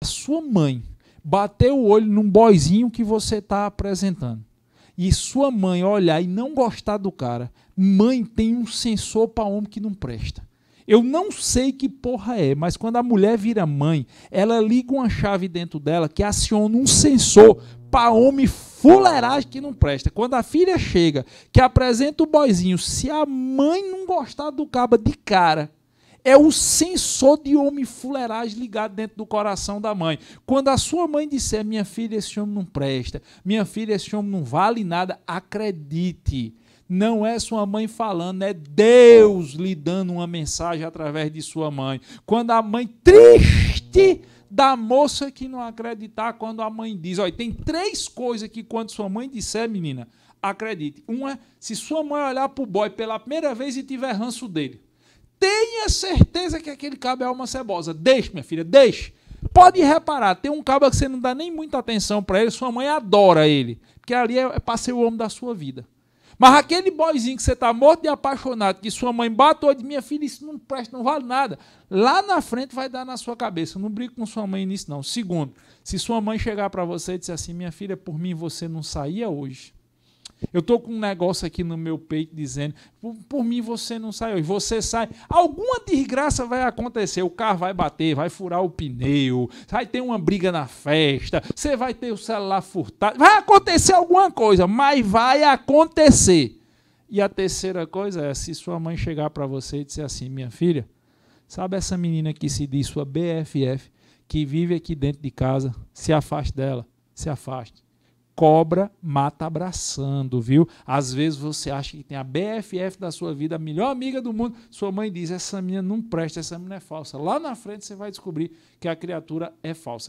a sua mãe bater o olho num boizinho que você está apresentando e sua mãe olhar e não gostar do cara, mãe tem um sensor para homem que não presta. Eu não sei que porra é, mas quando a mulher vira mãe, ela liga uma chave dentro dela que aciona um sensor para homem fuleiragem que não presta. Quando a filha chega, que apresenta o boizinho, se a mãe não gostar do caba de cara, é o sensor de homem fuleiragem ligado dentro do coração da mãe. Quando a sua mãe disser, minha filha, esse homem não presta, minha filha, esse homem não vale nada, acredite. Não é sua mãe falando, é Deus lhe dando uma mensagem através de sua mãe. Quando a mãe triste da moça que não acreditar, quando a mãe diz, olha, tem três coisas que quando sua mãe disser, menina, acredite. Uma, é, se sua mãe olhar para o boy pela primeira vez e tiver ranço dele. Tenha certeza que aquele cabo é alma cebosa. Deixe, minha filha, deixe. Pode reparar, tem um cabo que você não dá nem muita atenção para ele, sua mãe adora ele, porque ali é, é ser o homem da sua vida. Mas aquele boizinho que você está morto e apaixonado, que sua mãe bateu de minha filha, isso não presta, não vale nada. Lá na frente vai dar na sua cabeça. Não brigue com sua mãe nisso, não. Segundo, se sua mãe chegar para você e disser assim, minha filha, por mim você não saía hoje. Eu estou com um negócio aqui no meu peito dizendo: por, por, mim você não sai, hoje você sai, alguma desgraça vai acontecer. O carro vai bater, vai furar o pneu, vai ter uma briga na festa, você vai ter o celular furtado. Vai acontecer alguma coisa, mas vai acontecer. E a terceira coisa é: se sua mãe chegar para você e dizer assim, minha filha, sabe essa menina que se diz sua BFF, que vive aqui dentro de casa, se afaste dela, se afaste cobra mata abraçando, viu? Às vezes você acha que tem a BFF da sua vida, a melhor amiga do mundo, sua mãe diz: essa menina não presta, essa menina é falsa. Lá na frente você vai descobrir que a criatura é falsa.